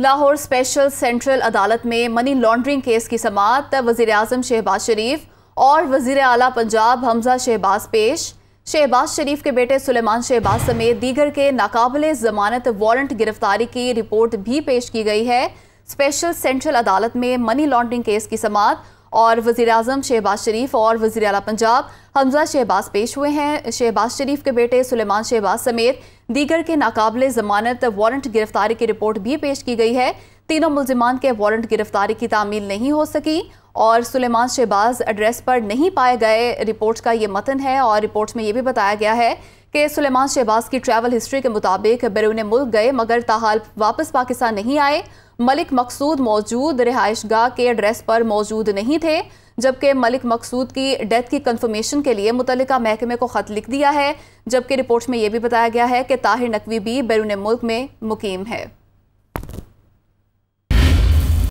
Lahore special central अदालत में money laundering case की समात वजीर आजम शहबाज शरीफ और वजीर अला पंजाब हमजा शहबाज पेश शहबाज शरीफ के बेटे सुलेमान शहबाज समेत दीगर के नाकबले जमानत वारंट गिरफ्तारी की रिपोर्ट भी पेश की गई है स्पेशल सेंट्रल अदालत में मनी लॉन्ड्रिंग केस की समात और वजीर अजम शहबाज शरीफ और वज़ी अला पंजाब हमजा शहबाज पेश हुए हैं शहबाज शरीफ के बेटे सुलेमान शहबाज समेत दीगर के नाकबले ज़मानत वारंट गिरफ्तारी की रिपोर्ट भी पेश की गई है तीनों मुलजमान के वारंट गिरफ्तारी की तामील नहीं हो सकी और सुलेमान शहबाज एड्रेस पर नहीं पाए गए रिपोर्ट का ये मतन है और रिपोर्ट में ये भी बताया गया है के सुलेमान शहबाज की ट्रैवल हिस्ट्री के मुताबिक बैरून मुल्क गए मगर ताहाल वापस पाकिस्तान नहीं आए मलिक मकसूद मौजूद रिहाइश गाह के एड्रेस पर मौजूद नहीं थे जबकि मलिक मकसूद की डेथ की कंफर्मेशन के लिए मुतलका महकमे को ख़त लिख दिया है जबकि रिपोर्ट में यह भी बताया गया है कि ताहिर नकवी भी बैरून मुल्क में मुकीम है